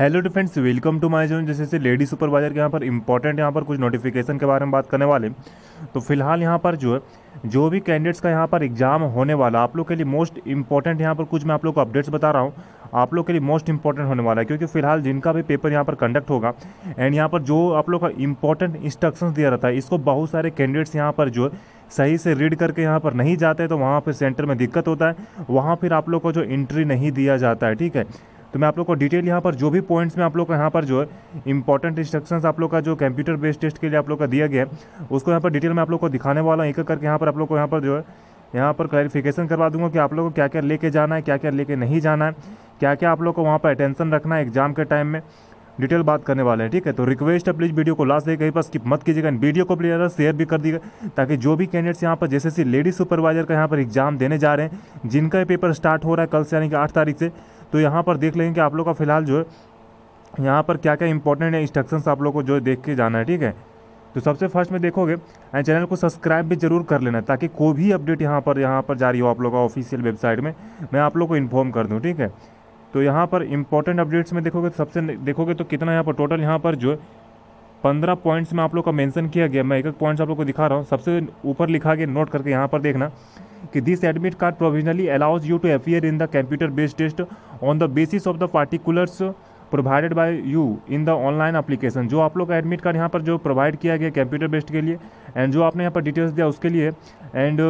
Hello dear friends welcome to my zone जैसे lady supervisor के यहाँ पर इंपॉर्टेंट यहाँ पर कुछ नोटिफिकेशन के बारे में बात करने वाले तो फिलहाल यहाँ पर जो है जो भी कैंडिडेट्स का यहाँ पर एग्जाम होने वाला आप लोग के लिए मोस्ट इंपॉर्टेंट यहाँ पर कुछ मैं आप लोग को अपडेट्स बता रहा हूँ आप लोग के लिए मोस्ट इंपॉर्टेंट होने वाला है क्योंकि फिलहाल जिनका भी पेपर यहाँ पर कंडक्ट होगा एंड यहाँ पर जो आप लोग का इंपॉर्टेंट इंस्ट्रक्शन दिया रहता है इसको बहुत सारे कैंडिडेट्स यहाँ पर जो है सही से रीड करके यहाँ पर नहीं जाते तो वहाँ पर सेंटर में दिक्कत होता है वहाँ फिर आप लोग को जो एंट्री नहीं दिया जाता है ठीक है तो मैं आप लोग को डिटेल यहाँ पर जो भी पॉइंट्स में आप लोग का यहाँ पर जो है इंपॉर्टेंट इंस्ट्रक्शंस आप लोग का जो कंप्यूटर बेस्ड टेस्ट के लिए आप लोग का दिया गया है उसको यहाँ पर डिटेल में आप लोग को दिखाने वाला हूँ एक करके यहाँ पर आप लोग को यहाँ पर जो है यहाँ पर क्लैरिफिकेशन करवा दूंगा कि आप लोग को क्या क्या लेके जाना है क्या क्या लेके नहीं जाना है क्या क्या आप लोग को वहाँ पर अटेंशन रखना है एग्जाम के टाइम में डिटेल बात करने वाले हैं ठीक है तो रिक्वेस्ट है प्लीज़ वीडियो को लास्ट देखिए कहीं पर स्किप मत कीजिएगा वीडियो को प्लीज़ ज़्यादा शेयर भी कर दीजिएगा ताकि जो भी कैंडिडेट्स यहाँ पर जैसे सी लेडी सुपरवाइजर का यहाँ पर एग्जाम देने जा रहे हैं जिनका पेपर स्टार्ट हो रहा है कल से यानी कि आठ तारीख से तो यहाँ पर देख लेंगे कि आप लोग का फिलहाल जो है यहाँ पर क्या क्या इंपॉर्टेंट है इंस्ट्रक्शंस आप लोग को जो देख के जाना है ठीक है तो सबसे फर्स्ट में देखोगे एंड चैनल को सब्सक्राइब भी जरूर कर लेना ताकि कोई भी अपडेट यहाँ पर यहाँ पर जारी हो आप लोग का ऑफिशियल वेबसाइट में मैं आप लोग को इन्फॉर्म कर दूँ ठीक है तो यहाँ पर इंपॉर्टेंट अपडेट्स में देखोगे सबसे देखोगे तो कितना यहाँ पर टोटल यहाँ पर जो पंद्रह पॉइंट्स में आप लोग का मेंशन किया गया मैं एक एक पॉइंट्स आप लोग को दिखा रहा हूँ सबसे ऊपर लिखा गया नोट करके यहाँ पर देखना कि this admit card provisionally allows you to appear in the computer based test on the basis of the particulars provided by you in the online application जो आप लोग का एडमिट कार्ड यहाँ पर जो प्रोवाइड किया गया कंप्यूटर बेस्ड के लिए एंड जो आपने यहाँ पर डिटेल्स दिया उसके लिए and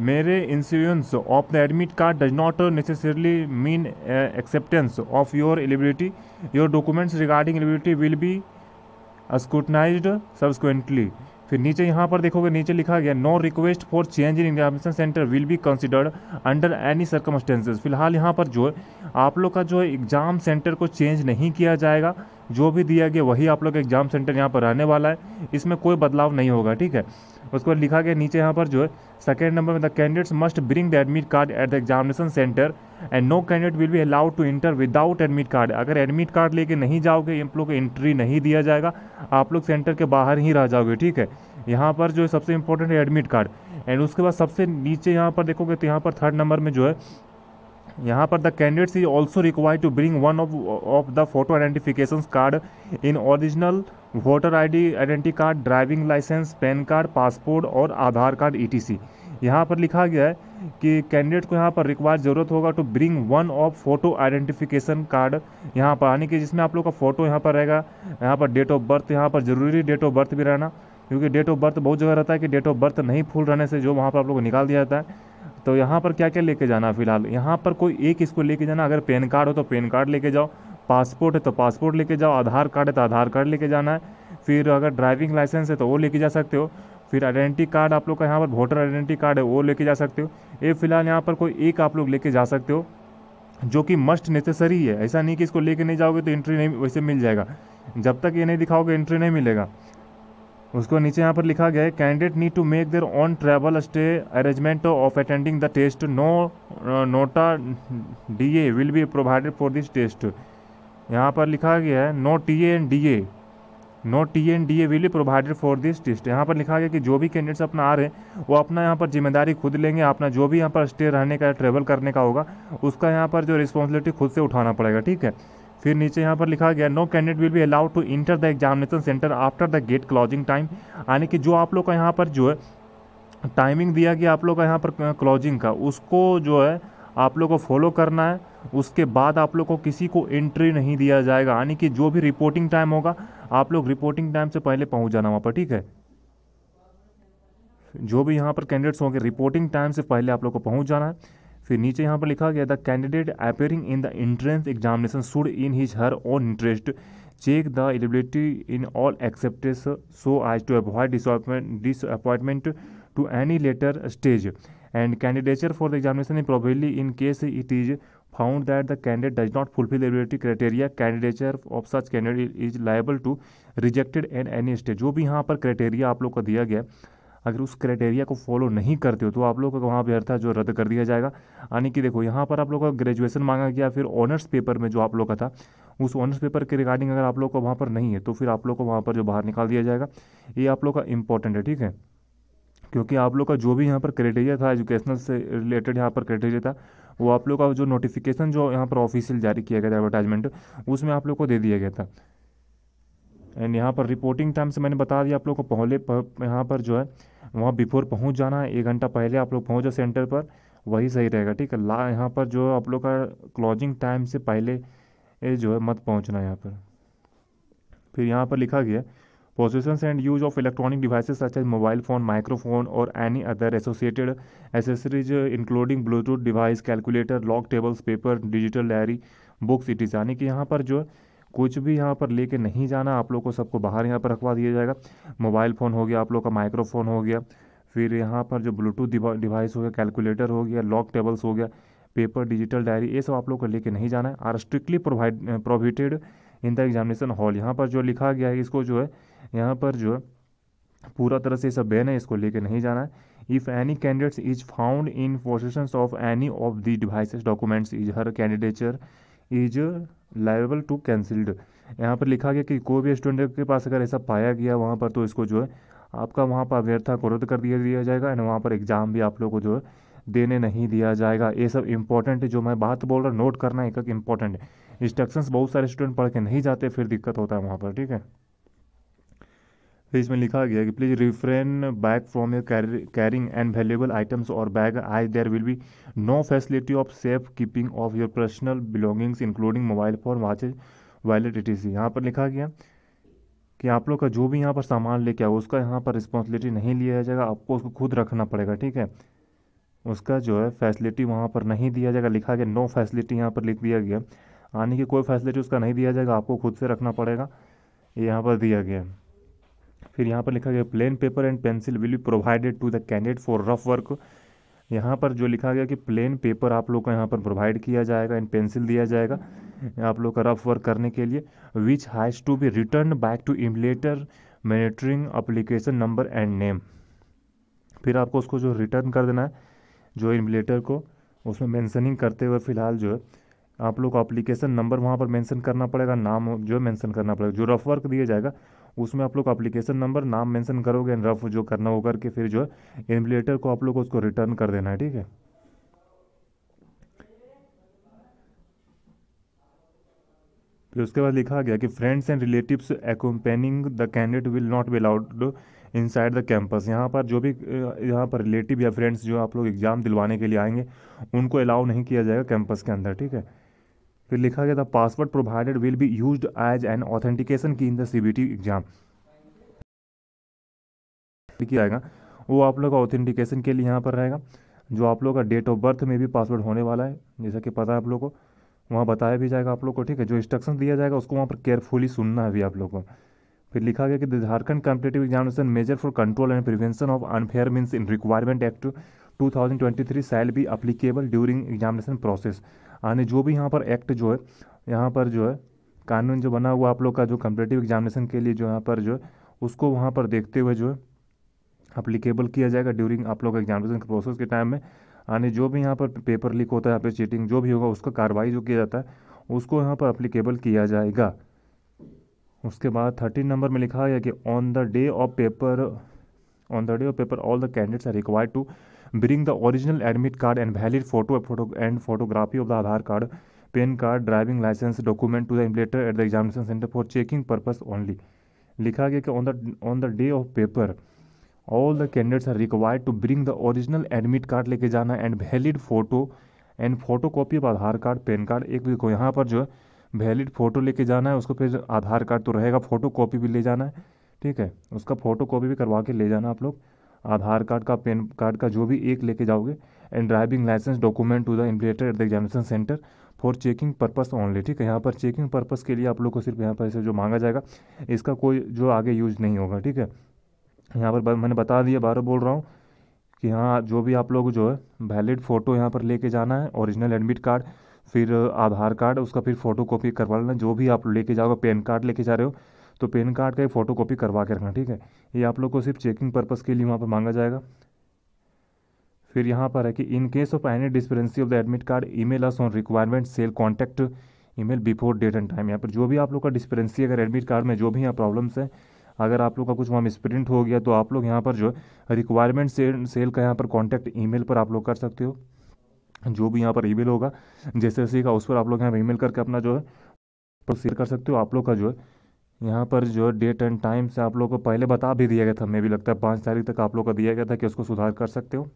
mere issuance of the admit card does not necessarily mean acceptance of your eligibility your documents regarding eligibility will be scrutinise subsequently फिर नीचे यहाँ पर देखोगे नीचे लिखा गया no request for change in examination centre will be considered under any circumstances फिलहाल यहाँ पर जो है आप लोग का जो है एग्ज़ाम सेंटर को चेंज नहीं किया जाएगा जो भी दिया गया वही आप लोग का एग्ज़ाम सेंटर यहाँ पर रहने वाला है इसमें कोई बदलाव नहीं होगा ठीक है उसके बाद लिखा गया नीचे यहाँ पर जो है सेकेंड नंबर में the candidates must bring the admit card at the examination centre and no candidate will be allowed to enter without admit card अगर एडमिट कार्ड लेके नहीं जाओगे इन लोग को एंट्री नहीं दिया जाएगा आप लोग सेंटर के बाहर ही रह जाओगे ठीक है यहाँ पर जो है सबसे इंपॉर्टेंट है एडमिट कार्ड एंड उसके बाद सबसे नीचे यहाँ पर देखोगे तो यहाँ पर थर्ड नंबर में जो है यहाँ पर the candidates is also required to bring one of of the photo identification card in original voter ID identity card driving licence PAN card passport और आधार कार्ड ईटीसी e यहाँ पर लिखा गया है कि कैंडिडेट को यहाँ पर रिक्वायर जरूरत होगा to bring one of photo identification card यहाँ पर आने के जिसमें आप लोग का फोटो यहाँ पर रहेगा यहाँ पर डेट ऑफ बर्थ यहाँ पर जरूरी डेट ऑफ बर्थ भी रहना क्योंकि डेट ऑफ बर्थ बहुत जगह रहता है कि डेट ऑफ बर्थ नहीं फुल रहने से जो वहाँ पर आप लोग को निकाल दिया जाता है तो यहाँ पर क्या क्या लेके जाना फिलहाल यहाँ पर कोई एक इसको लेके जाना अगर पैन कार्ड हो तो पैन कार्ड लेके जाओ पासपोर्ट है तो पासपोर्ट लेके जाओ आधार कार्ड है तो आधार कार्ड लेके जाना है फिर अगर ड्राइविंग लाइसेंस है तो वो लेके जा सकते हो फिर आइडेंटिटी कार्ड आप लोग का यहाँ पर वोटर आइडेंटिटी कार्ड है वो लेके जा सकते हो ये फिलहाल यहाँ पर कोई एक आप लोग लेके जा सकते हो जो कि मस्ट नेसेसरी है ऐसा नहीं कि इसको लेके नहीं जाओगे तो एंट्री नहीं वैसे मिल जाएगा जब तक ये नहीं दिखाओगे एंट्री नहीं मिलेगा उसको नीचे यहाँ पर लिखा गया है candidate need to make their own travel stay arrangement of attending the test no no TA D A will be provided for this test यहाँ पर लिखा गया है no T and D A no T and D A will provided for this test यहाँ पर लिखा गया कि जो भी कैंडिडेट्स अपना आ रहे हैं वो अपना यहाँ पर जिम्मेदारी खुद लेंगे अपना जो भी यहाँ पर स्टे रहने का ट्रेवल करने का होगा उसका यहाँ पर जो रिस्पॉन्सिबिलिटी खुद से उठाना पड़ेगा ठीक है फिर नीचे यहाँ पर लिखा गया no candidate will be allowed to enter the examination centre after the gate closing time यानी कि जो आप लोग का यहाँ पर जो है टाइमिंग दिया गया आप लोग का यहाँ पर क्लोजिंग का उसको जो है आप लोग को फॉलो करना है उसके बाद आप लोग को किसी को एंट्री नहीं दिया जाएगा यानी कि जो भी रिपोर्टिंग टाइम होगा आप लोग रिपोर्टिंग टाइम से पहले पहुंच जाना वहाँ पर ठीक है जो भी यहाँ पर कैंडिडेट्स होंगे रिपोर्टिंग टाइम से पहले आप लोग को पहुँच जाना है फिर नीचे यहाँ पर लिखा गया the candidate appearing in the entrance examination should in his her own interest check the eligibility in all aspects so as to avoid disappointment to any later stage and candidature for the examination in probably in case it is found that the candidate does not fulfil ability criteria candidature of such candidate is liable to rejected an any stage जो भी यहाँ पर criteria आप लोग का दिया गया अगर उस क्राइटेरिया को फॉलो नहीं करते हो तो आप लोग का वहाँ पर था जो रद्द कर दिया जाएगा यानी कि देखो यहाँ पर आप लोग का ग्रेजुएसन मांगा गया फिर ऑनर्स पेपर में जो आप लोग का था उस ऑनर्स पेपर के रिगार्डिंग अगर आप लोग का वहाँ पर नहीं है तो फिर आप लोग को वहाँ पर जो बाहर निकाल दिया जाएगा ये आप लोग का इंपॉर्टेंट है ठीक है क्योंकि आप लोग का जो भी यहाँ पर क्राइटेरिया था एजुकेशनल से रिलेटेड यहाँ पर क्राइटेरिया था वो आप लोग का जो नोटिफिकेशन जो यहाँ पर ऑफिशियल जारी किया गया था एडवर्टाइजमेंट उसमें आप लोग को दे दिया गया था एंड यहाँ पर रिपोर्टिंग टाइम से मैंने बता दिया आप लोग को पहले यहाँ पर जो है वहाँ बिफोर पहुँच जाना है एक घंटा पहले आप लोग पहुँच जाओ सेंटर पर वही सही रहेगा ठीक है ला यहाँ पर जो आप लोग का क्लोजिंग टाइम से पहले जो है मत पहुँचना यहाँ पर फिर यहाँ पर लिखा गया possessions and use of electronic devices such as mobile phone microphone और any other associated accessories including Bluetooth device calculator log tables paper digital diary books it is यानी कि यहाँ पर जो कुछ भी यहाँ पर लेके नहीं जाना आप लोग को सबको बाहर यहाँ पर रखवा दिया जाएगा मोबाइल फ़ोन हो गया आप लोग का माइक्रोफोन हो गया फिर यहाँ पर जो ब्लूटूथ डिवाइस हो गया कैलकुलेटर हो गया लॉक टेबल्स हो गया पेपर डिजिटल डायरी ये सब आप लोग को लेके नहीं जाना है are strictly provide prohibited in the examination hall यहाँ पर जो लिखा गया है इसको जो है यहाँ पर जो है पूरा तरह से सब बैन है इसको लेके नहीं जाना है if any candidates is found in possession of any of the devices documents is her candidature is liable to cancelled यहाँ पर लिखा गया कि कोई भी स्टूडेंट के पास अगर ऐसा पाया गया वहाँ पर तो इसको जो है आपका वहाँ पर अभ्यर्था को रद्द कर दिया दिया जाएगा एंड वहाँ पर एग्ज़ाम भी आप लोग को जो है देने नहीं दिया जाएगा ये सब इंपॉर्टेंट जो मैं बात बोल रहा नोट करना एक इंपॉर्टेंट है इंस्ट्रक्शंस बहुत सारे स्टूडेंट पढ़ के नहीं जाते फिर दिक्कत होता है वहाँ पर ठीक है फिर इसमें लिखा गया कि please refrain back from your carrying and valuable items और bag I there will be no facility of safe keeping of your personal belongings including mobile phone watches wallet it is यहाँ पर लिखा गया कि आप लोग का जो भी यहाँ पर सामान लेके आओ उसका यहाँ पर रिस्पॉन्सिबिलिटी नहीं लिया जाएगा आपको उसको खुद रखना पड़ेगा ठीक है उसका जो है फैसिलिटी वहाँ पर नहीं दिया जाएगा लिखा गया नो फैसिलिटी यहाँ पर लिख दिया गया आने की कोई फैसिलिटी उसका नहीं दिया जाएगा आपको खुद से रखना पड़ेगा ये यहाँ पर दिया गया है फिर यहाँ पर लिखा गया plain paper and pencil will be provided to the candidate for rough work यहाँ पर जो लिखा गया कि प्लेन पेपर आप लोग का यहाँ पर प्रोवाइड किया जाएगा एंड पेंसिल दिया जाएगा आप लोग का रफ वर्क करने के लिए which has to be return back to invigilator mentioning application number and name फिर आपको उसको जो रिटर्न कर देना है जो इमलेटर को उसमें मैंसनिंग करते हुए फिलहाल जो है आप लोग को अप्लीकेशन नंबर वहाँ पर मेंशन करना पड़ेगा नाम जो है मैंसन करना पड़ेगा जो रफ वर्क दिया जाएगा उसमें आप लोग अप्लीकेशन नंबर नाम मेंशन करोगे एंड रफ जो करना हो करके फिर जो है एम्पलेटर को आप लोग उसको रिटर्न कर देना है ठीक है फिर उसके बाद लिखा गया कि friends and relatives accompanying the candidate will not be allowed inside the campus यहाँ पर जो भी यहाँ पर रिलेटिव या फ्रेंड्स जो आप लोग एग्ज़ाम दिलवाने के लिए आएंगे उनको अलाउ नहीं किया जाएगा कैंपस के अंदर ठीक है फिर लिखा गया the password provided will be use as an authentication key in the CBT exam किया वो आप लोग का ऑथेंटिकेशन के लिए यहाँ पर रहेगा जो आप लोग का डेट ऑफ बर्थ में भी पासवर्ड होने वाला है जैसा कि पता है आप लोग को वहाँ बताया भी जाएगा आप लोग को ठीक है जो इंस्ट्रक्शन दिया जाएगा उसको वहाँ पर केयरफुली सुनना है भी आप लोग को फिर लिखा गया कि the Jharkhand competitive examination measure for control and prevention of unfair means in requirement act 2023 साल भी अप्लीकेबल ड्यूरिंग एग्जामिनेशन प्रोसेस यानी जो भी यहाँ पर एक्ट जो है यहाँ पर जो है कानून जो बना हुआ आप लोग का जो कम्पिटेटिव एग्जामिनेशन के लिए जो यहाँ पर जो है उसको वहाँ पर देखते हुए जो है अप्लीकेबल किया जाएगा ड्यूरिंग आप लोग एग्जामिनेशन के प्रोसेस के टाइम में यानी जो भी यहाँ पर पेपर लीक होता है यहाँ पर चीटिंग जो भी होगा उसका कार्रवाई जो किया जाता है उसको यहाँ पर अप्लीकेबल किया जाएगा उसके बाद थर्टीन नंबर में लिखा गया कि on the day of paper on the day of paper all the candidates are required to bring the original admit card and valid photo, photo and photography of the Aadhaar card, PAN card, driving license document to the employer at the examination center for checking purpose only. लिखा गया कि on the on the day of paper all the candidates are required to bring the original admit card लेके जाना and valid photo and photo copy of Aadhaar card PAN card एक देखो यहाँ पर जो है वैलिड फ़ोटो लेके जाना है उसको फिर आधार कार्ड तो रहेगा फ़ोटो कॉपी भी ले जाना है ठीक है उसका फ़ोटो कॉपी भी करवा के ले जाना आप लोग आधार कार्ड का पेन कार्ड का जो भी एक लेके जाओगे and driving licence document to the इम्प्लेटर at the examination centre for checking purpose only ठीक है यहाँ पर चेकिंग पर्पस के लिए आप लोग को सिर्फ यहाँ पर इसे जो मांगा जाएगा इसका कोई जो आगे यूज नहीं होगा ठीक है यहाँ पर मैंने बता दिया बारह बोल रहा हूँ कि हाँ जो भी आप लोग जो है वैलिड फ़ोटो यहाँ पर लेके जाना है ओरिजिनल एडमिट कार्ड फिर आधार कार्ड उसका फिर फोटो कॉपी करवा लेना जो भी आप लेके जाओगे पैन कार्ड लेके जा रहे हो तो पेन कार्ड का एक फ़ोटो कॉपी करवा के रखना ठीक है ये आप लोग को सिर्फ चेकिंग पर्पज़ के लिए वहाँ पर मांगा जाएगा फिर यहाँ पर है कि in case of any discrepancy of the admit card email us on requirement cell contact email before date and time यहाँ पर जो भी आप लोग का डिस्पेरेंसी अगर एडमिट कार्ड में जो भी यहाँ प्रॉब्लम्स है अगर आप लोग का कुछ वहाँ मिसप्रिंट हो गया तो आप लोग यहाँ पर जो रिक्वायरमेंट सेल सेल का यहाँ पर कॉन्टैक्ट मेल पर आप लोग कर सकते हो जो भी यहाँ पर मेल होगा जैसे जैसे का उस पर आप लोग यहाँ पर मेल करके अपना जो है प्रोसीड कर सकते हो आप लोग का जो है यहाँ पर जो डेट एंड टाइम से आप लोग को पहले बता भी दिया गया था मे भी लगता है पाँच तारीख तक आप लोग का दिया गया था कि उसको सुधार कर सकते हो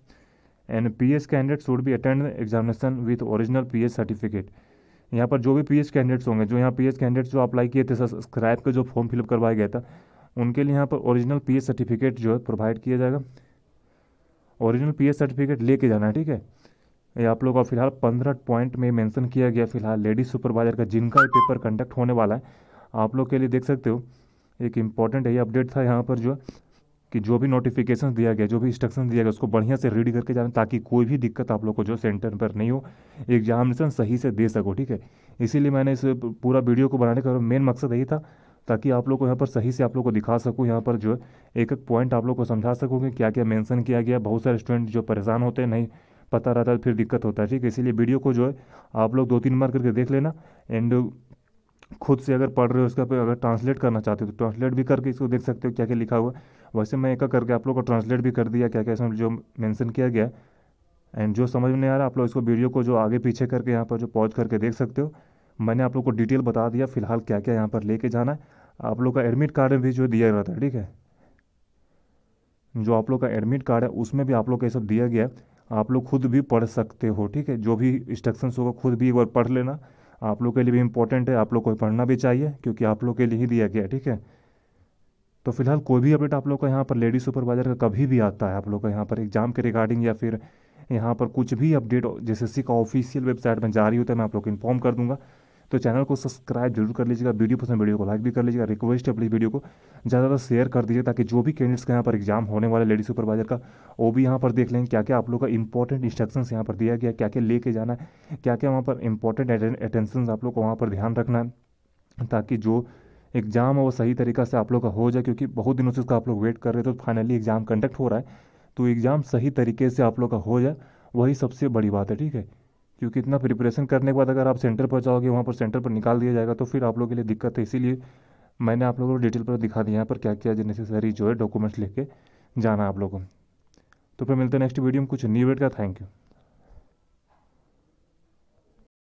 and P S candidate should भी attend examination with original P S certificate यहाँ पर जो भी पी एच कैंडिडेट्स होंगे जो यहाँ पी एच कैंडिडेट्स जो अप्लाई किए थे सब्सक्राइब का जो फॉर्म फिलअप करवाया गया था उनके लिए यहाँ पर ओरिजिनल पी एच सर्टिफिकेट जो है प्रोवाइड किया जाएगा ओरिजिनल पी एच सर्टिफिकेट लेके जाना है ठीक है ये आप लोग का फिलहाल पंद्रह पॉइंट में मेंशन किया गया फिलहाल लेडीज सुपरवाइजर का जिनका पेपर कंडक्ट होने वाला है आप लोग के लिए देख सकते हो एक इम्पॉर्टेंट यही अपडेट था यहाँ पर जो कि जो भी नोटिफिकेशन दिया गया जो भी इंस्ट्रक्शन दिया गया उसको बढ़िया से रीड करके जाना ताकि कोई भी दिक्कत आप लोग को जो सेंटर पर नहीं हो एग्जामिनेशन सही से दे सको ठीक है इसीलिए मैंने इस पूरा वीडियो को बनाने का मेन मकसद यही था ताकि आप लोग को यहाँ पर सही से आप लोग को दिखा सकूँ यहाँ पर जो एक एक पॉइंट आप लोग को समझा सकूँ कि क्या क्या मैंसन किया गया बहुत सारे स्टूडेंट जो परेशान होते हैं नहीं पता रहता है फिर दिक्कत होता है ठीक है इसीलिए वीडियो को जो है आप लोग दो तीन बार करके देख लेना एंड खुद से अगर पढ़ रहे हो उसका अगर ट्रांसलेट करना चाहते हो तो ट्रांसलेट भी करके इसको देख सकते हो क्या क्या लिखा हुआ है वैसे मैं एक करके आप लोग को ट्रांसलेट भी कर दिया क्या क्या इसमें जो मेंशन किया गया एंड जो समझ में नहीं आ रहा आप लोग इसको वीडियो को जो आगे पीछे करके यहाँ पर जो पॉज करके देख सकते हो मैंने आप लोग को डिटेल बता दिया फिलहाल क्या क्या यहाँ पर लेके जाना है आप लोग का एडमिट कार्ड भी जो दिया रहता है ठीक है जो आप लोग का एडमिट कार्ड है उसमें भी आप लोग का ये सब दिया गया है आप लोग खुद भी पढ़ सकते हो ठीक है जो भी इंस्ट्रक्शंस होगा खुद भी एक बार पढ़ लेना आप लोग के लिए भी इंपॉर्टेंट है आप लोग को पढ़ना भी चाहिए क्योंकि आप लोग के लिए ही दिया गया है ठीक है तो फिलहाल कोई भी अपडेट आप लोग का यहाँ पर लेडी सुपरवाइजर का कभी भी आता है आप लोग का यहाँ पर एग्जाम के रिगार्डिंग या फिर यहाँ पर कुछ भी अपडेट सी का ऑफिशियल वेबसाइट में जारी होता तो है मैं आप लोग को इन्फॉर्म कर दूँगा तो चैनल को सब्सक्राइब जरूर कर लीजिएगा वीडियो पसंद वीडियो को लाइक भी कर लीजिएगा रिक्वेस्ट है प्लीज़ वीडियो को ज़्यादा से शेयर कर दीजिए ताकि जो भी कैंडिडेट्स का यहाँ पर एग्जाम होने वाले लेडी सुपरवाइजर का वो भी यहाँ पर देख लें क्या क्या आप लोग का इंपॉर्टेंट इंस्ट्रक्शन यहाँ पर दिया गया क्या क्या लेके जाना है क्या क्या वहाँ पर इंपॉर्टेंट अटेंशन आप लोग को वहाँ पर ध्यान रखना है ताकि जो एग्ज़ाम है वो सही तरीका से आप लोग का हो जाए क्योंकि बहुत दिनों से उसका आप लोग वेट कर रहे थे तो फाइनली एग्ज़ाम कंडक्ट हो रहा है तो एग्ज़ाम सही तरीके से आप लोग का हो जाए वही सबसे बड़ी बात है ठीक है क्योंकि इतना प्रिपरेशन करने के बाद अगर आप सेंटर पर जाओगे वहाँ पर सेंटर पर निकाल दिया जाएगा तो फिर आप लोगों के लिए दिक्कत है इसीलिए मैंने आप लोगों को डिटेल पर दिखा दिया यहाँ पर क्या क्या नेसेसरी जो है डॉक्यूमेंट्स लेके जाना आप लोगों को तो फिर मिलते हैं नेक्स्ट वीडियो में कुछ न्यू वेट का थैंक यू